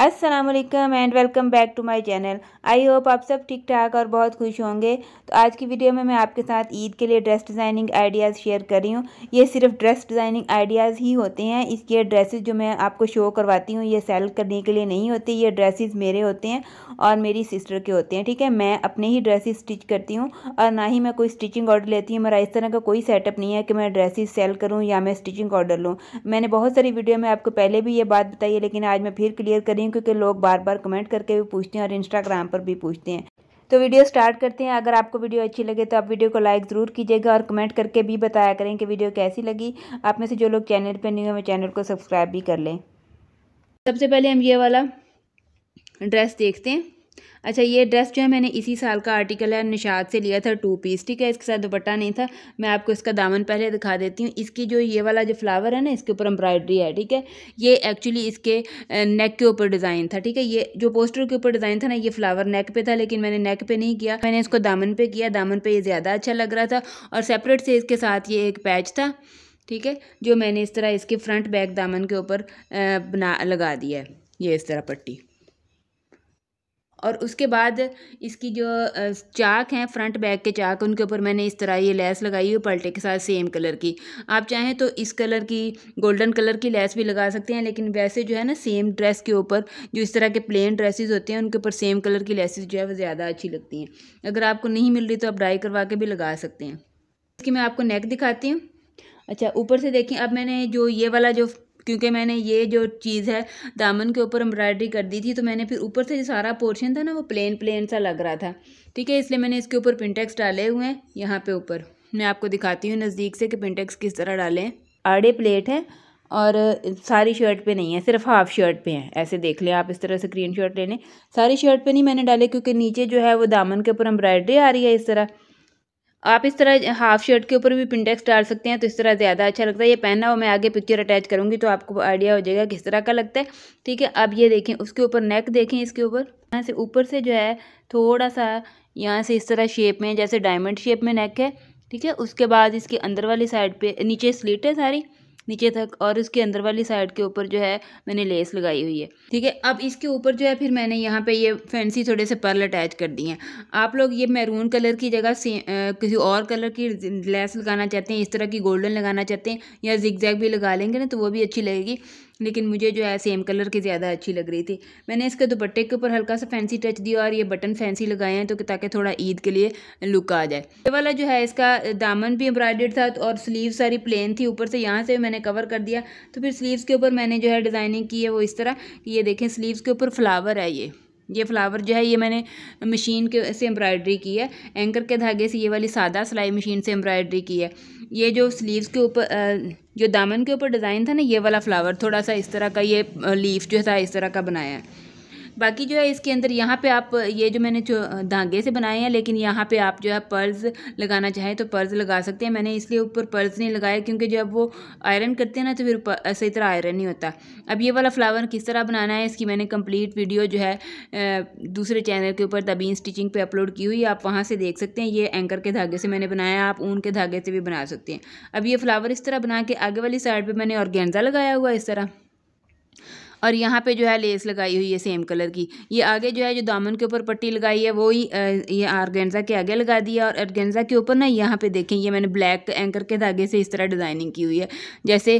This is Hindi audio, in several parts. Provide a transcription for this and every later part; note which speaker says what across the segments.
Speaker 1: Aslam and welcome back to my channel I hope आप सब ठीक ठाक और बहुत खुश होंगे तो आज की वीडियो में मैं आपके साथ ईद के लिए ड्रेस डिज़ाइनिंग आइडियाज़ शेयर कर रही हूँ ये सिर्फ ड्रेस डिज़ाइनिंग आइडियाज़ ही होते हैं इसके ड्रेसेस जो मैं आपको शो करवाती हूँ ये सेल करने के लिए नहीं होते ये ड्रेसेस मेरे होते हैं और मेरी सिस्टर के होते हैं ठीक है मैं अपने ही ड्रेसेज स्टिच करती हूँ और ना ही मैं कोई स्टिचिंग ऑर्डर लेती हूँ मेरा इस तरह का कोई सेटअप नहीं है कि मैं ड्रेसेज सेल करूँ या मैं स्टिचिंग ऑर्डर लूँ मैंने बहुत सारी वीडियो में आपको पहले भी ये बात बताई है लेकिन आज मैं फिर क्लियर करी हूँ क्योंकि लोग बार बार कमेंट करके भी पूछते हैं और इंस्टाग्राम पर भी पूछते हैं तो वीडियो स्टार्ट करते हैं अगर आपको वीडियो अच्छी लगे तो आप वीडियो को लाइक ज़रूर कीजिएगा और कमेंट करके भी बताया करें कि वीडियो कैसी लगी आप में से जो लोग चैनल पर नहीं हुए वो चैनल को सब्सक्राइब भी कर लें सबसे पहले हम ये वाला ड्रेस देखते हैं अच्छा ये ड्रेस जो है मैंने इसी साल का आर्टिकल है निशाद से लिया था टू पीस ठीक है इसके साथ दुपट्टा नहीं था मैं आपको इसका दामन पहले दिखा देती हूँ इसकी जो ये वाला जो फ्लावर है ना इसके ऊपर एम्ब्रॉयडरी है ठीक है ये एक्चुअली इसके नेक के ऊपर डिज़ाइन था ठीक है ये जो पोस्टर के ऊपर डिज़ाइन था ना ये फ्लावर नेक पे था लेकिन मैंने नेक पे नहीं किया मैंने इसको दामन पे किया दामन पर ये ज़्यादा अच्छा लग रहा था और सेपरेट से इसके साथ ये एक पैच था ठीक है जो मैंने इस तरह इसके फ्रंट बैक दामन के ऊपर बना लगा दिया है ये इस तरह पट्टी और उसके बाद इसकी जो चाक हैं फ्रंट बैक के चाक उनके ऊपर मैंने इस तरह ये लेस लगाई है पलटे के साथ सेम कलर की आप चाहें तो इस कलर की गोल्डन कलर की लेस भी लगा सकते हैं लेकिन वैसे जो है ना सेम ड्रेस के ऊपर जो इस तरह के प्लेन ड्रेसेस होते हैं उनके ऊपर सेम कलर की लेसेस जो है वो ज़्यादा अच्छी लगती हैं अगर आपको नहीं मिल रही तो आप ड्राई करवा के भी लगा सकते हैं इसकी मैं आपको नेक दिखाती हूँ अच्छा ऊपर से देखें अब मैंने जो ये वाला जो क्योंकि मैंने ये जो चीज़ है दामन के ऊपर एम्ब्रॉयडरी कर दी थी तो मैंने फिर ऊपर से जो सारा पोर्शन था ना वो प्लेन प्लेन सा लग रहा था ठीक है इसलिए मैंने इसके ऊपर पिंटेक्स डाले हुए हैं यहाँ पे ऊपर मैं आपको दिखाती हूँ नज़दीक से कि पिंटेक्स किस तरह डालें आड़े प्लेट है और सारी शर्ट पे नहीं है सिर्फ हाफ शर्ट पे है ऐसे देख लें आप इस तरह से क्रीन शर्ट लेने सारी शर्ट पे नहीं मैंने डाले क्योंकि नीचे जो है वो दामन के ऊपर एम्ब्रॉयडरी आ रही है इस तरह आप इस तरह हाफ शर्ट के ऊपर भी पिंटेक्स डाल सकते हैं तो इस तरह ज़्यादा अच्छा लगता है ये पहना हुआ मैं आगे पिक्चर अटैच करूँगी तो आपको आइडिया हो जाएगा किस तरह का लगता है ठीक है अब ये देखें उसके ऊपर नेक देखें इसके ऊपर यहाँ से ऊपर से जो है थोड़ा सा यहाँ से इस तरह शेप में जैसे डायमंड शेप में नेक है ठीक है उसके बाद इसके अंदर वाली साइड पर नीचे स्लिट है सारी नीचे तक और उसके अंदर वाली साइड के ऊपर जो है मैंने लेस लगाई हुई है ठीक है अब इसके ऊपर जो है फिर मैंने यहाँ पे ये फैंसी थोड़े से पर्ल अटैच कर दिए हैं आप लोग ये मैरून कलर की जगह से किसी और कलर की लेस लगाना चाहते हैं इस तरह की गोल्डन लगाना चाहते हैं या जिग भी लगा लेंगे ना तो वो भी अच्छी लगेगी लेकिन मुझे जो है सेम कलर की ज़्यादा अच्छी लग रही थी मैंने इसके दुपट्टे के ऊपर हल्का सा फैंसी टच दिया और ये बटन फैंसी लगाए हैं तो ताकि थोड़ा ईद के लिए लुक आ जाए ये वाला जो है इसका दामन भी एम्ब्रॉयडर्ड था और स्लीव सारी प्लेन थी ऊपर से यहाँ से मैंने कवर कर दिया तो फिर स्लीव्स के ऊपर मैंने जो है डिज़ाइनिंग की है वो इस तरह कि ये देखें स्लीव्स के ऊपर फ्लावर है ये ये फ्लावर जो है ये मैंने मशीन के से एम्ब्रॉयडरी की है एंकर के धागे से ये वाली सादा सिलाई मशीन से एम्ब्रॉयडरी की है ये जो स्लीव्स के ऊपर जो दामन के ऊपर डिज़ाइन था ना ये वाला फ्लावर थोड़ा सा इस तरह का ये लीफ जो था इस तरह का बनाया है बाकी जो है इसके अंदर यहाँ पे आप ये जो मैंने जो धागे से बनाए हैं लेकिन यहाँ पे आप जो है पर्ल्स लगाना चाहें तो पर्ल्स लगा सकते हैं मैंने इसलिए ऊपर पर्ल्स नहीं लगाया क्योंकि जब वो आयरन करते हैं ना तो फिर सही तरह आयरन नहीं होता अब ये वाला फ्लावर किस तरह बनाना है इसकी मैंने कम्प्लीट वीडियो जो है दूसरे चैनल के ऊपर तबीन स्टिचिंग पे अपलोड की हुई आप वहाँ से देख सकते हैं ये एंकर के धागे से मैंने बनाया आप ऊन के धागे से भी बना सकते हैं अब ये फ्लावर इस तरह बना के आगे वाली साइड पर मैंने और गेंजा लगाया हुआ इस तरह और यहाँ पे जो है लेस लगाई हुई है सेम कलर की ये आगे जो है जो दामन के ऊपर पट्टी लगाई है वो ही ये आर्गेंजा के आगे लगा दी है और अर्गेंजा के ऊपर ना यहाँ पे देखें ये मैंने ब्लैक एंकर के धागे से इस तरह डिज़ाइनिंग की हुई है जैसे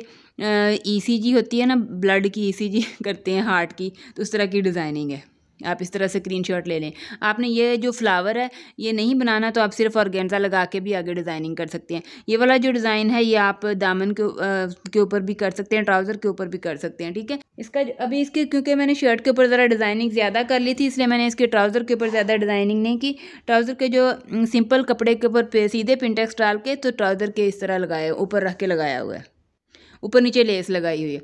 Speaker 1: ईसीजी e होती है ना ब्लड की ईसीजी e करते हैं हार्ट की तो उस तरह की डिज़ाइनिंग है आप इस तरह से क्रीन शर्ट ले लें आपने ये जो फ्लावर है ये नहीं बनाना तो आप सिर्फ ऑर्गेन्जा लगा के भी आगे डिज़ाइनिंग कर सकते हैं ये वाला जो डिज़ाइन है ये आप दामन के आ, के ऊपर भी कर सकते हैं ट्राउज़र के ऊपर भी कर सकते हैं ठीक है इसका अभी इसके क्योंकि मैंने शर्ट के ऊपर ज़रा डिज़ाइनिंग ज़्यादा कर ली थी इसलिए मैंने इसके ट्राउज़र के ऊपर ज़्यादा डिज़ाइनिंग नहीं की ट्राउज़र के जो सिंपल कपड़े के ऊपर सीधे पिंटेक्स डाल के तो ट्राउज़र के इस तरह लगाए ऊपर रख के लगाया हुआ है ऊपर नीचे लेस लगाई हुई है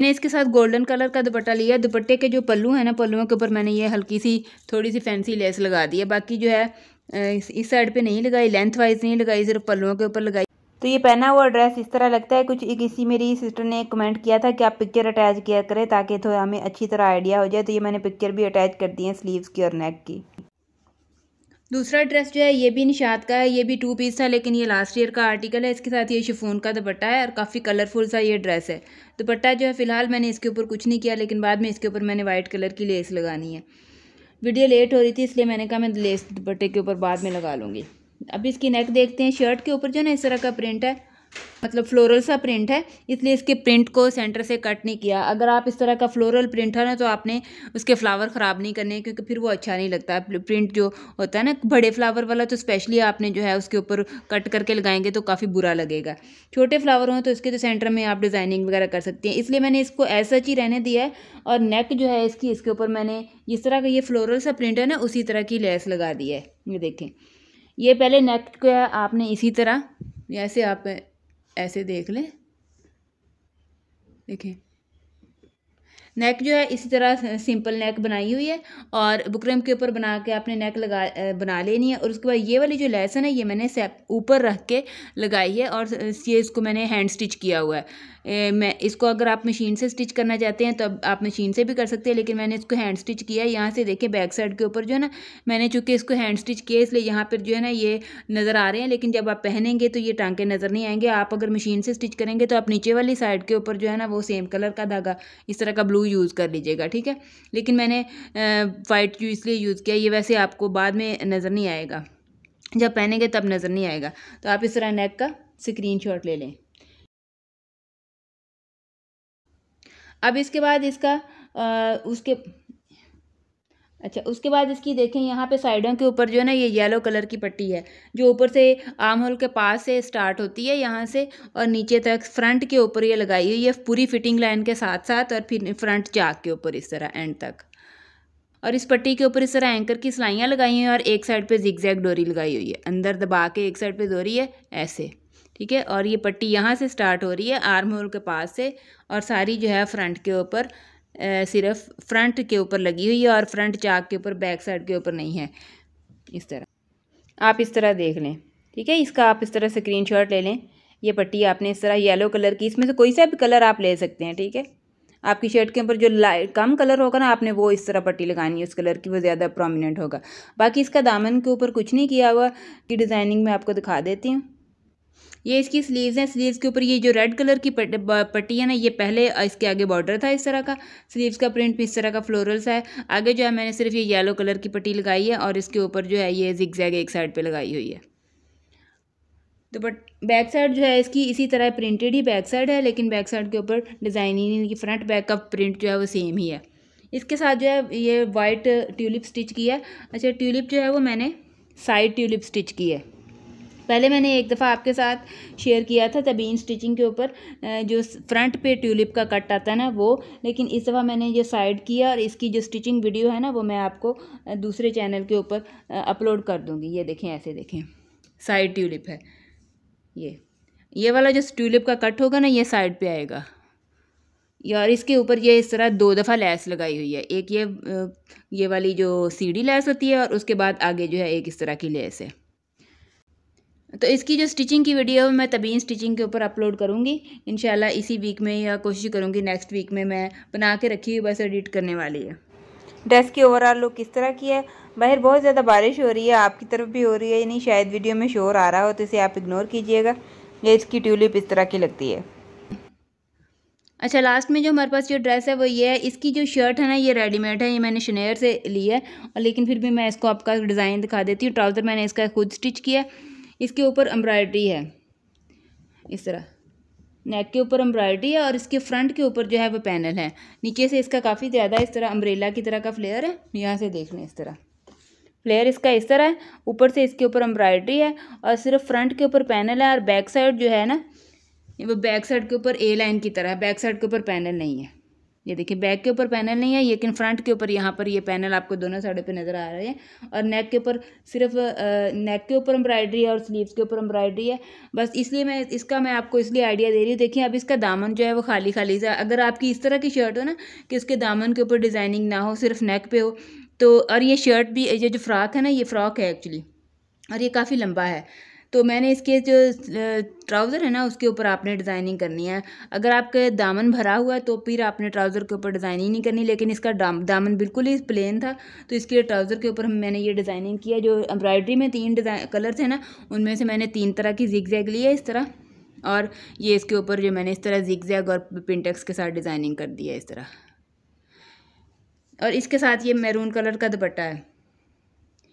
Speaker 1: मैंने इसके साथ गोल्डन कलर का दुपट्टा लिया है दुपट्टे के जो पल्लू हैं ना पल्लुओं के ऊपर मैंने ये हल्की सी थोड़ी सी फैंसी लेस लगा दी है बाकी जो है इस साइड पे नहीं लगाई लेंथ वाइज नहीं लगाई सिर्फ पल्लुओं के ऊपर लगाई तो ये पहना हुआ ड्रेस इस तरह लगता है कुछ एक इसी मेरी सिस्टर ने कमेंट किया था कि आप पिक्चर अटैच किया करें ताकि थोड़ा हमें अच्छी तरह आइडिया हो जाए तो ये मैंने पिक्चर भी अटैच कर दी है स्लीव्स की और नेक की दूसरा ड्रेस जो है ये भी निशात का है ये भी टू पीस था लेकिन ये लास्ट ईयर का आर्टिकल है इसके साथ ये शिफोन का दुपट्टा है और काफ़ी कलरफुल सा ये ड्रेस है दुपट्टा जो है फ़िलहाल मैंने इसके ऊपर कुछ नहीं किया लेकिन बाद में इसके ऊपर मैंने वाइट कलर की लेस लगानी है वीडियो लेट हो रही थी इसलिए मैंने कहा मैं लेस दुपट्टे के ऊपर बाद में लगा लूँगी अब इसकी नेक देखते हैं शर्ट के ऊपर जो है ना इस तरह का प्रिंट है मतलब फ्लोरल सा प्रिंट है इसलिए इसके प्रिंट को सेंटर से कट नहीं किया अगर आप इस तरह का फ्लोरल प्रिंट है ना तो आपने उसके फ्लावर ख़राब नहीं करने क्योंकि फिर वो अच्छा नहीं लगता प्रिंट जो होता है ना बड़े फ्लावर वाला तो स्पेशली आपने जो है उसके ऊपर कट करके लगाएंगे तो काफ़ी बुरा लगेगा छोटे फ्लावर हों तो इसके तो सेंटर में आप डिज़ाइनिंग वगैरह कर सकते हैं इसलिए मैंने इसको ऐसा ही रहने दिया है और नेक जो है इसकी इसके ऊपर मैंने जिस तरह का ये फ्लोरल सा प्रिंट है ना उसी तरह की लेस लगा दी है ये देखें ये पहले नेक को आपने इसी तरह ऐसे आप ऐसे देख लें देखें नेक जो है इसी तरह सिंपल नेक बनाई हुई है और बुकरम के ऊपर बना के आपने नेक लगा बना लेनी है और उसके बाद ये वाली जो लेसन है ये मैंने ऊपर रख के लगाई है और ये इसको मैंने हैंड स्टिच किया हुआ है ए, मैं इसको अगर आप मशीन से स्टिच करना चाहते हैं तो आप मशीन से भी कर सकते हैं लेकिन मैंने इसको हैंड स्टिच किया है यहाँ से देखें बैक साइड के ऊपर जो है ना मैंने चूँकि इसको हैंड स्टिच किया इसलिए यहाँ पर जो है ना ये नज़र आ रहे हैं लेकिन जब आप पहनेंगे तो ये टांके नज़र नहीं आएंगे आप अगर मशीन से स्टिच करेंगे तो आप नीचे वाली साइड के ऊपर जो है ना वो सेम कलर का धागा इस तरह का ब्लू ब्लू यूज़ कर लीजिएगा ठीक है लेकिन मैंने वाइट इसलिए यूज़ किया ये वैसे आपको बाद में नज़र नहीं आएगा जब पहनेंगे तब नज़र नहीं आएगा तो आप इस तरह नेक का शॉट ले लें अब इसके बाद इसका आ, उसके अच्छा उसके बाद इसकी देखें यहाँ पे साइडों के ऊपर जो है ना ये येलो कलर की पट्टी है जो ऊपर से आर्म होल के पास से स्टार्ट होती है यहाँ से और नीचे तक फ्रंट के ऊपर ये लगाई हुई है पूरी फिटिंग लाइन के साथ साथ और फिर फ्रंट चाक के ऊपर इस तरह एंड तक और इस पट्टी के ऊपर इस तरह एंकर की सिलाइयाँ लगाई हुई हैं और एक साइड पे जिगजैग डोरी लगाई हुई है अंदर दबा के एक साइड पे डोरी है ऐसे ठीक है और ये पट्टी यहाँ से स्टार्ट हो रही है आर्म होल के पास से और सारी जो है फ्रंट के ऊपर सिर्फ फ्रंट के ऊपर लगी हुई है और फ्रंट चाक के ऊपर बैक साइड के ऊपर नहीं है इस तरह आप इस तरह देख लें ठीक है इसका आप इस तरह स्क्रीन शॉट ले लें ये पट्टी आपने इस तरह येलो कलर की इसमें से कोई सा भी कलर आप ले सकते हैं ठीक है आपकी शर्ट के ऊपर जो लाइट कम कलर होगा ना आपने वो इस तरह पट्टी लगानी है उस कलर की वो ज़्यादा प्रोमिनेंट होगा बाकी इसका दामन के ऊपर कुछ नहीं किया हुआ कि डिज़ाइनिंग में आपको दिखा देती हूँ ये इसकी स्लीव्स हैं स्लीव्स के ऊपर ये जो रेड कलर की पट्टी है ना ये पहले इसके आगे बॉर्डर था इस तरह का स्लीव्स का प्रिंट भी इस तरह का फ्लोरल्स है आगे जो है मैंने सिर्फ ये येलो कलर की पट्टी लगाई है और इसके ऊपर जो है ये जिक्जैग एक साइड पर लगाई हुई है तो बट बैक साइड जो है इसकी इसी तरह प्रिंटेड ही बैक साइड है लेकिन बैक साइड के ऊपर डिज़ाइन ही नहीं फ्रंट बैक का प्रिंट जो है वो सेम ही है इसके साथ जो है ये वाइट ट्यूलिप स्टिच की है अच्छा ट्यूलिप जो है वो मैंने साइड ट्यूलिप स्टिच की है पहले मैंने एक दफ़ा आपके साथ शेयर किया था तभी इन स्टिचिंग के ऊपर जो फ्रंट पे ट्यूलिप का कट आता है ना वो लेकिन इस दफ़ा मैंने ये साइड किया और इसकी जो स्टिचिंग वीडियो है ना वो मैं आपको दूसरे चैनल के ऊपर अपलोड कर दूँगी ये देखें ऐसे देखें साइड ट्यूलिप है ये ये वाला जो ट्यूलिप का कट होगा ना ये साइड पर आएगा और इसके ऊपर ये इस तरह दो दफ़ा लैस लगाई हुई है एक ये ये वाली जो सीढ़ी लैस होती है और उसके बाद आगे जो है एक इस तरह की लैस है तो इसकी जो स्टिचिंग की वीडियो है मैं तभी स्टिचिंग के ऊपर अपलोड करूँगी इन इसी वीक में या कोशिश करूँगी नेक्स्ट वीक में मैं बना के रखी हुई बस एडिट करने वाली है ड्रेस की ओवरऑल लुक किस तरह की है बाहर बहुत ज़्यादा बारिश हो रही है आपकी तरफ भी हो रही है यानी शायद वीडियो में शोर आ रहा हो तो इसे आप इग्नोर कीजिएगा ये इसकी ट्यूलिप इस तरह की लगती है अच्छा लास्ट में जो हमारे पास जो ड्रेस है वो ये है इसकी जो शर्ट है ना ये रेडीमेड है ये मैंने शनेर से ली है और लेकिन फिर भी मैं इसको आपका डिज़ाइन दिखा देती हूँ ट्राउज़र मैंने इसका खुद स्टिच किया इसके ऊपर एम्ब्रॉयडरी है इस तरह नेक के ऊपर एम्ब्रॉयडरी है और इसके फ्रंट के ऊपर जो है वो पैनल है नीचे से इसका काफ़ी ज़्यादा इस तरह अम्ब्रेला की तरह का फ्लेयर है यहाँ से देख लें इस तरह फ्लेयर इसका इस तरह है ऊपर से इसके ऊपर एम्ब्रॉयडरी है और सिर्फ फ्रंट के ऊपर पैनल है और बैक साइड जो है ना वो बैक साइड के ऊपर ए लाइन की तरह है बैक साइड के ऊपर पैनल नहीं है ये देखिए बैक के ऊपर पैनल नहीं है लेकिन फ्रंट के ऊपर यहाँ पर ये पैनल आपको दोनों साइडों पे नज़र आ रहे हैं और नेक के ऊपर सिर्फ नेक के ऊपर एम्ब्रॉयडरी है और स्लीव्स के ऊपर एम्ब्रॉयडरी है बस इसलिए मैं इसका मैं आपको इसलिए आइडिया दे रही हूँ देखिए अब इसका दामन जो है वो खाली खाली सा अगर आपकी इस तरह की शर्ट हो ना कि उसके दामन के ऊपर डिज़ाइनिंग ना हो सिर्फ नेक पे हो तो और ये शर्ट भी ये जो फ्रॉक है ना ये फ़्रॉक है एक्चुअली और ये काफ़ी लंबा है तो मैंने इसके जो ट्राउज़र है ना उसके ऊपर आपने डिज़ाइनिंग करनी है अगर आपके दामन भरा हुआ है तो फिर आपने ट्राउज़र के ऊपर डिज़ाइनिंग नहीं करनी लेकिन इसका दामन बिल्कुल ही प्लेन था तो इसके ट्राउज़र के ऊपर मैंने ये डिज़ाइनिंग किया जो एम्ब्रॉयडरी में तीन डिज़ाइन कलर थे ना उनमें से मैंने तीन तरह की जिग जैग लिया इस तरह और ये इसके ऊपर जो मैंने इस तरह जिग जैग और पिंटेक्स के साथ डिज़ाइनिंग कर दिया इस तरह और इसके साथ ये मैरून कलर का दुपट्टा है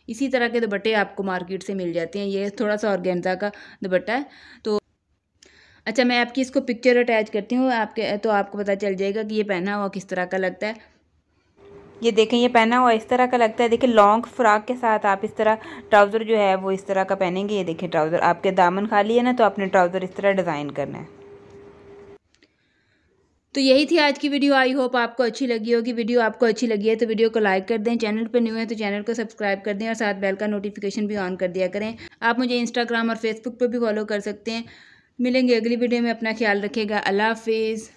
Speaker 1: इसी तरह के दुपट्टे आपको मार्केट से मिल जाते हैं ये थोड़ा सा ऑर्गेंजा का दुपट्टा है तो अच्छा मैं आपकी इसको पिक्चर अटैच करती हूँ आपके तो आपको पता चल जाएगा कि ये पहना हुआ किस तरह का लगता है ये देखें ये पहना हुआ इस तरह का लगता है देखिए लॉन्ग फ्रॉक के साथ आप इस तरह ट्राउज़र जो है वो इस तरह का पहनेंगे ये देखिए ट्राउज़र आपके दामन खाली है ना तो आपने ट्राउज़र इस तरह डिज़ाइन करना है तो यही थी आज की वीडियो आई होप आपको अच्छी लगी होगी वीडियो आपको अच्छी लगी है तो वीडियो को लाइक कर दें चैनल पर न्यू है तो चैनल को सब्सक्राइब कर दें और साथ बेल का नोटिफिकेशन भी ऑन कर दिया करें आप मुझे इंस्टाग्राम और फेसबुक पर भी फॉलो कर सकते हैं मिलेंगे अगली वीडियो में अपना ख्याल रखेगा अल्लाह हाफिज़